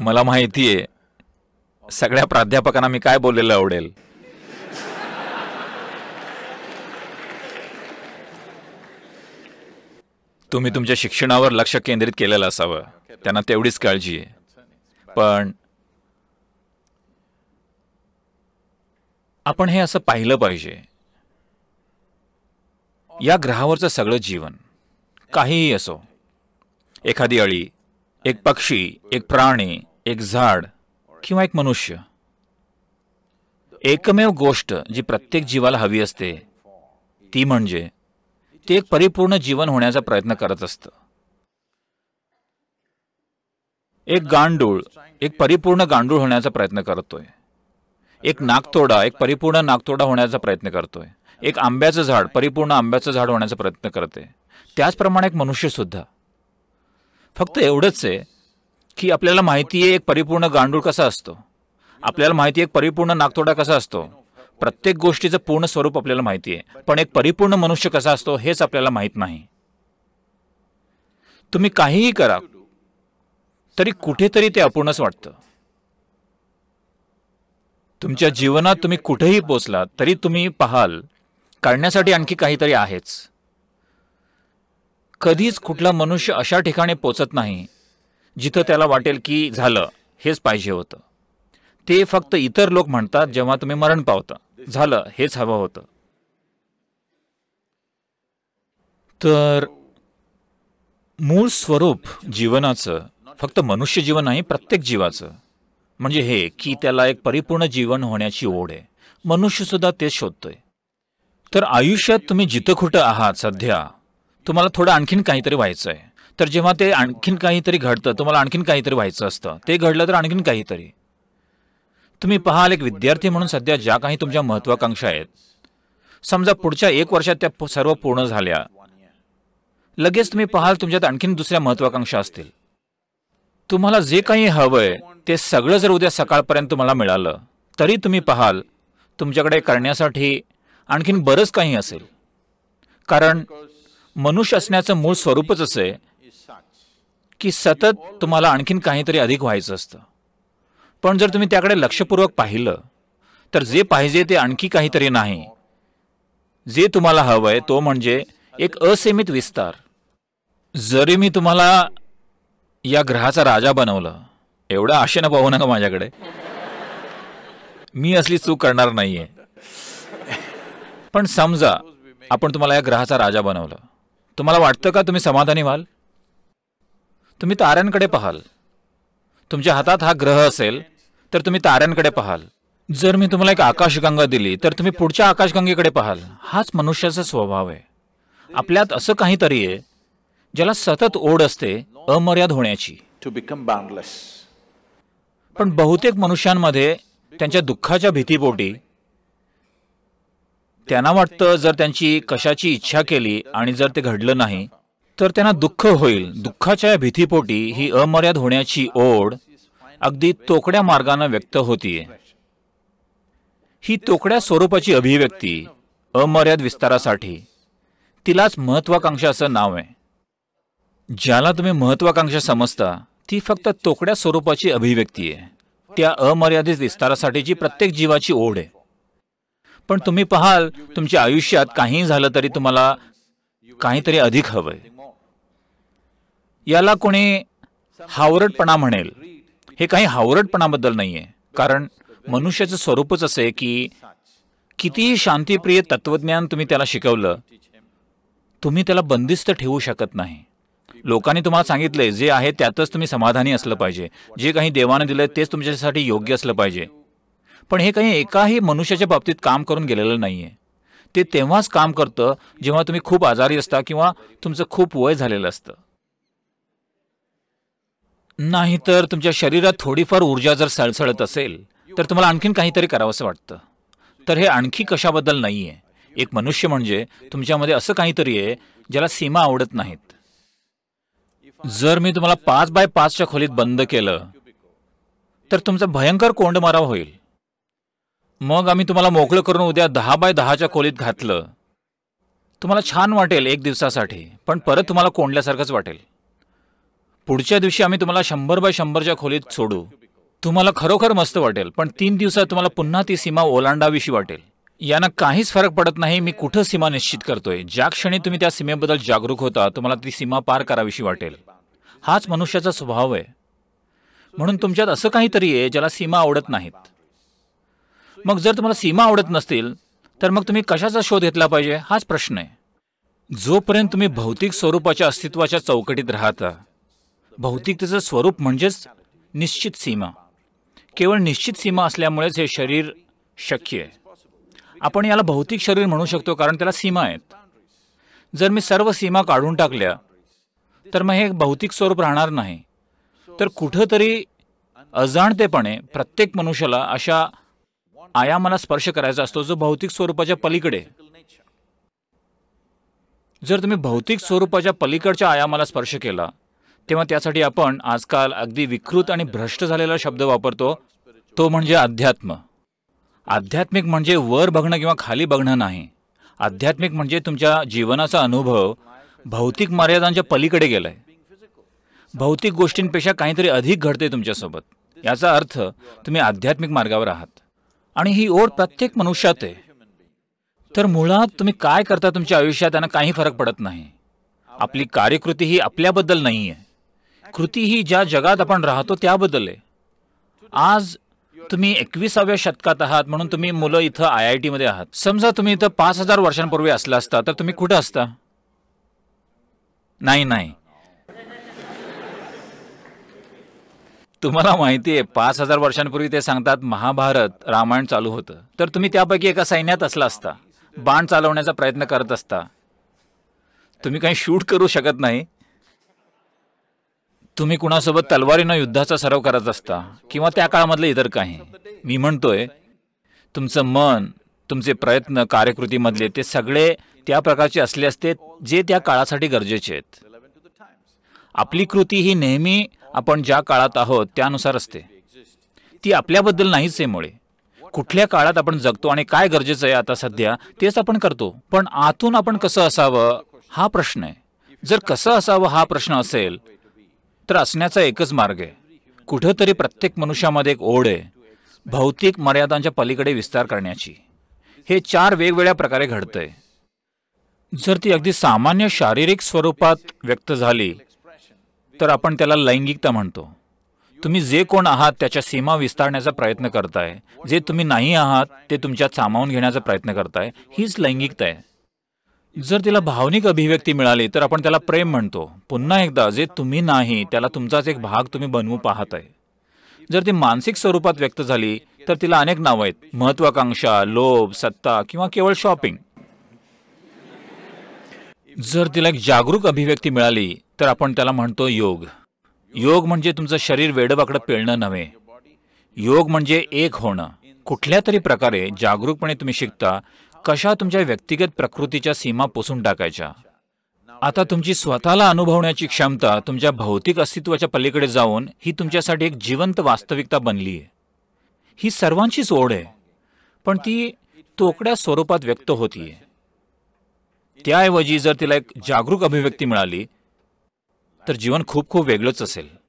मला माहितीये सगळ्या प्राध्यापकांना मी काय बोललेलं आवडेल तुम्ही तुमच्या शिक्षणावर लक्ष केंद्रित केलेलं असावं त्यांना तेवढीच काळजी आहे पण आपण हे असं पाहिलं पाहिजे या ग्रहावरचं सगळं जीवन काहीही असो एखादी अळी एक पक्षी एक प्राणी एक झाड किंवा एक मनुष्य एकमेव गोष्ट जी प्रत्येक जीवाला हवी असते ती म्हणजे ते एक परिपूर्ण जीवन होण्याचा प्रयत्न करत असतं एक गांडूळ एक परिपूर्ण गांडूळ होण्याचा प्रयत्न करतोय एक नागतोडा एक परिपूर्ण नागतोडा होण्याचा प्रयत्न करतोय एक आंब्याचं झाड परिपूर्ण आंब्याचं झाड होण्याचा प्रयत्न करते त्याचप्रमाणे एक मनुष्यसुद्धा फक्त एवढंच आहे की आपल्याला माहिती आहे एक परिपूर्ण गांडूळ कसा असतो आपल्याला माहिती आहे एक परिपूर्ण नागतोडा कसा असतो प्रत्येक गोष्टीचं पूर्ण स्वरूप आपल्याला माहिती आहे पण एक परिपूर्ण मनुष्य कसा असतो हेच आपल्याला माहीत नाही तुम्ही काहीही करा तरी कुठेतरी ते अपूर्णच वाटतं तुमच्या जीवनात तुम्ही कुठेही पोचलात तरी तुम्ही पाहाल काढण्यासाठी आणखी काहीतरी आहेच कधीच कुठला मनुष्य अशा ठिकाणी पोचत नाही जिथं त्याला वाटेल की झालं हेच पाहिजे होतं ते फक्त इतर लोक म्हणतात जेव्हा तुम्ही मरण पावता झालं हेच हवं होतं तर मूळ स्वरूप जीवनाचं फक्त मनुष्य जीवन नाही प्रत्येक जीवाचं म्हणजे हे की त्याला एक परिपूर्ण जीवन होण्याची ओढ आहे मनुष्यसुद्धा तेच शोधतोय तर आयुष्यात तुम्ही जिथं खुटं आहात सध्या तुम्हाला थोडं आणखीन काहीतरी व्हायचं आहे तर जेव्हा ते आणखीन काहीतरी घडतं तुम्हाला आणखीन काहीतरी व्हायचं असतं ते घडलं तर आणखीन काहीतरी तुम्ही पाहाल एक विद्यार्थी म्हणून सध्या ज्या काही तुमच्या महत्वाकांक्षा आहेत समजा पुढच्या एक वर्षात त्या सर्व पूर्ण झाल्या लगेच तुम्ही पाहाल तुमच्यात आणखीन दुसऱ्या महत्वाकांक्षा असतील तुम्हाला जे काही हवंय ते सगळं जर उद्या सकाळपर्यंत तुम्हाला मिळालं तरी तुम्ही पाहाल तुमच्याकडे करण्यासाठी आणखीन बरंच काही असेल कारण मनुष्य असण्याचं मूळ स्वरूपच असं आहे की सतत तुम्हाला आणखीन काहीतरी अधिक व्हायचं असतं पण जर तुम्ही त्याकडे लक्षपूर्वक पाहिलं तर जे पाहिजे ते आणखी काहीतरी नाही जे तुम्हाला हवंय तो म्हणजे एक असीमित विस्तार जरी मी तुम्हाला या ग्रहाचा राजा बनवलं एवढं आशेनं पाहू नका माझ्याकडे मी असली चूक करणार नाहीये पण समजा आपण तुम्हाला या ग्रहाचा राजा बनवलं तुम्हाला वाटतं का तुम्ही समाधानी व्हाल तुम्ही ताऱ्यांकडे पाहाल तुमच्या हातात हा ग्रह असेल तर तुम्ही ताऱ्यांकडे पाहाल जर मी तुम्हाला एक आकाशगंगा दिली तर तुम्ही पुढच्या आकाशगंगेकडे पाहाल हाच मनुष्याचा स्वभाव आहे आपल्यात असं काहीतरी आहे ज्याला सतत ओढ असते अमर्याद होण्याची टू बिकम पण बहुतेक मनुष्यांमध्ये त्यांच्या दुःखाच्या भीतीपोटी त्यांना वाटतं जर त्यांची कशाची इच्छा केली आणि जर ते घडलं नाही तर त्यांना दुःख होईल दुःखाच्या या भीतीपोटी ही अमर्याद होण्याची ओढ अगदी तोकड्या मार्गानं व्यक्त होतीये ही तोकड्या स्वरूपाची अभिव्यक्ती अमर्याद विस्तारासाठी तिलाच महत्वाकांक्षा असं नाव आहे ज्याला तुम्ही महत्वाकांक्षा समजता ती फक्त तोकड्या स्वरूपाची अभिव्यक्ती आहे त्या अमर्यादित विस्तारासाठीची प्रत्येक जीवाची ओढ आहे पण तुम्ही पाहाल तुमच्या आयुष्यात काही झालं तरी तुम्हाला काहीतरी अधिक हवंय याला कोणी हावरटपणा म्हणेल हे काही हावरटपणाबद्दल नाहीये कारण मनुष्याचं स्वरूपच असे की कितीही शांतीप्रिय तत्वज्ञान तुम्ही त्याला शिकवलं तुम्ही त्याला बंदिस्त ठेवू शकत नाही लोकांनी तुम्हाला सांगितलंय जे आहे त्यातच तुम्ही समाधानी असलं पाहिजे जे काही देवाने दिलंय तेच तुमच्यासाठी योग्य असलं पाहिजे पण हे काही एकाही मनुष्याच्या बाबतीत काम करून गेलेलं नाही आहे ते तेव्हाच काम करतं जेव्हा तुम्ही खूप आजारी असता किंवा तुमचं खूप वय झालेलं असतं नाहीतर तुमच्या शरीरात थोडीफार ऊर्जा जर सळसळत असेल तर तुम्हाला आणखीन काहीतरी करावंसं वाटतं तर हे आणखी कशाबद्दल नाही आहे एक मनुष्य म्हणजे तुमच्यामध्ये असं काहीतरी आहे ज्याला सीमा आवडत नाहीत जर मी तुम्हाला पाच बाय पाचच्या खोलीत बंद केलं तर तुमचा भयंकर कोंड मारावा होईल मग आम्ही तुम्हाला मोकळं करून उद्या दहा बाय दहाच्या खोलीत घातलं तुम्हाला छान वाटेल एक दिवसासाठी पण परत तुम्हाला कोंडल्यासारखंच वाटेल पुढच्या दिवशी आम्ही तुम्हाला शंभर बाय शंभरच्या खोलीत सोडू तुम्हाला खरोखर मस्त वाटेल पण तीन दिवसात तुम्हाला पुन्हा ती सीमा ओलांडावीशी वाटेल यांना काहीच फरक पडत नाही मी कुठं सीमा निश्चित करतोय ज्या क्षणी तुम्ही त्या सीमेबद्दल जागरूक होता तुम्हाला ती सीमा पार करावीशी वाटेल हाच मनुष्याचा स्वभाव आहे म्हणून तुमच्यात असं काहीतरी आहे ज्याला सीमा आवडत नाहीत मग जर तुम्हाला सीमा आवडत नसतील तर मग तुम्ही कशाचा शोध घेतला पाहिजे हाच प्रश्न आहे जोपर्यंत तुम्ही भौतिक स्वरूपाच्या अस्तित्वाच्या चौकटीत राहता भौतिकतेचं स्वरूप म्हणजेच निश्चित सीमा केवळ निश्चित सीमा असल्यामुळेच हे शरीर शक्य आहे आपण याला भौतिक शरीर म्हणू शकतो कारण त्याला सीमा आहेत जर मी सर्व सीमा काढून टाकल्या तर मग हे भौतिक स्वरूप राहणार नाही तर कुठंतरी अजाणतेपणे प्रत्येक मनुष्याला अशा आयामाला स्पर्श करायचा असतो जो भौतिक स्वरूपाच्या पलीकडे जर तुम्ही भौतिक स्वरूपाच्या पलीकडच्या आयामाला स्पर्श केला तेव्हा त्यासाठी आपण आजकाल अगदी विकृत आणि भ्रष्ट झालेला शब्द वापरतो तो म्हणजे अध्यात्म आध्यात्मिक म्हणजे वर बघणं किंवा खाली बघणं नाही आध्यात्मिक म्हणजे तुमच्या जीवनाचा अनुभव भौतिक मर्यादांच्या पलीकडे गेलाय भौतिक गोष्टींपेक्षा काहीतरी अधिक घडते तुमच्यासोबत याचा अर्थ तुम्ही आध्यात्मिक मार्गावर आहात आणि ही ओढ प्रत्येक मनुष्यात आहे तर मुळात तुम्ही काय करता तुमच्या आयुष्यात त्यांना काही फरक पडत नाही आपली कार्यकृती ही आपल्याबद्दल नाही आहे कृती ही ज्या जगात आपण राहतो त्याबद्दल आहे आज तुम्ही एकविसाव्या शतकात आहात म्हणून तुम्ही मुलं इथं आय आय टीमध्ये आहात समजा तुम्ही इथं पाच हजार वर्षांपूर्वी असला असता तर तुम्ही कुठं असता नाही नाही तुम्हाला माहिती आहे पाच हजार वर्षांपूर्वी ते सांगतात महाभारत रामायण चालू होतं तर तुम्ही त्यापैकी एका सैन्यात असला असता बाण चालवण्याचा प्रयत्न करत असता तुम्ही काही शूट करू शकत नाही तुम्ही कुणासोबत तलवारीनं युद्धाचा सराव करत असता किंवा त्या काळामधलं इतर काही मी म्हणतोय तुमचं मन तुमचे प्रयत्न कार्यकृतीमधले ते सगळे त्या प्रकारचे असले असते जे त्या काळासाठी गरजेचे आहेत आपली कृती ही नेहमी आपण ज्या काळात आहोत त्यानुसार असते ती आपल्याबद्दल नाहीच आहे मुळे कुठल्या काळात आपण जगतो आणि काय गरजेचं आहे आता सध्या तेच आपण करतो पण आतून आपण कसं असावं हा प्रश्न आहे जर कसं असावं हा प्रश्न असेल तर असण्याचा एकच मार्ग आहे कुठंतरी प्रत्येक मनुष्यामध्ये एक ओढ आहे भौतिक मर्यादांच्या पलीकडे विस्तार करण्याची हे चार वेगवेगळ्या प्रकारे घडतंय जर ती अगदी सामान्य शारीरिक स्वरूपात व्यक्त झाली तर आपण त्याला लैंगिकता म्हणतो तुम्ही जे कोण आहात त्याच्या सीमा विस्तारण्याचा प्रयत्न करताय जे तुम्ही नाही आहात ते तुमच्यात सामावून घेण्याचा प्रयत्न करताय हीच लैंगिकता आहे जर तिला भावनिक अभिव्यक्ती मिळाली तर आपण त्याला प्रेम म्हणतो पुन्हा एकदा जे तुम्ही नाही त्याला तुमचाच एक भाग तुम्ही बनवू पाहत आहे जर ती मानसिक स्वरूपात व्यक्त झाली तर तिला अनेक नावं आहेत महत्वाकांक्षा लोभ सत्ता किंवा केवळ शॉपिंग जर तिला एक जागरूक अभिव्यक्ती मिळाली तर आपण त्याला म्हणतो योग योग म्हणजे तुमचं शरीर वेडबाकडं पेळणं नव्हे योग म्हणजे एक होणं कुठल्या तरी प्रकारे जागरूकपणे तुम्ही शिकता कशा तुमच्या व्यक्तिगत प्रकृतीच्या सीमा पोसून टाकायच्या आता तुमची स्वतःला अनुभवण्याची क्षमता तुमच्या भौतिक अस्तित्वाच्या पलीकडे जाऊन ही तुमच्यासाठी एक जिवंत वास्तविकता बनली आहे ही सर्वांचीच ओढ आहे पण ती तोकड्या स्वरूपात व्यक्त होतीये त्याऐवजी जर तिला एक जागरूक अभिव्यक्ती मिळाली तर जीवन खूप खूप वेगळंच असेल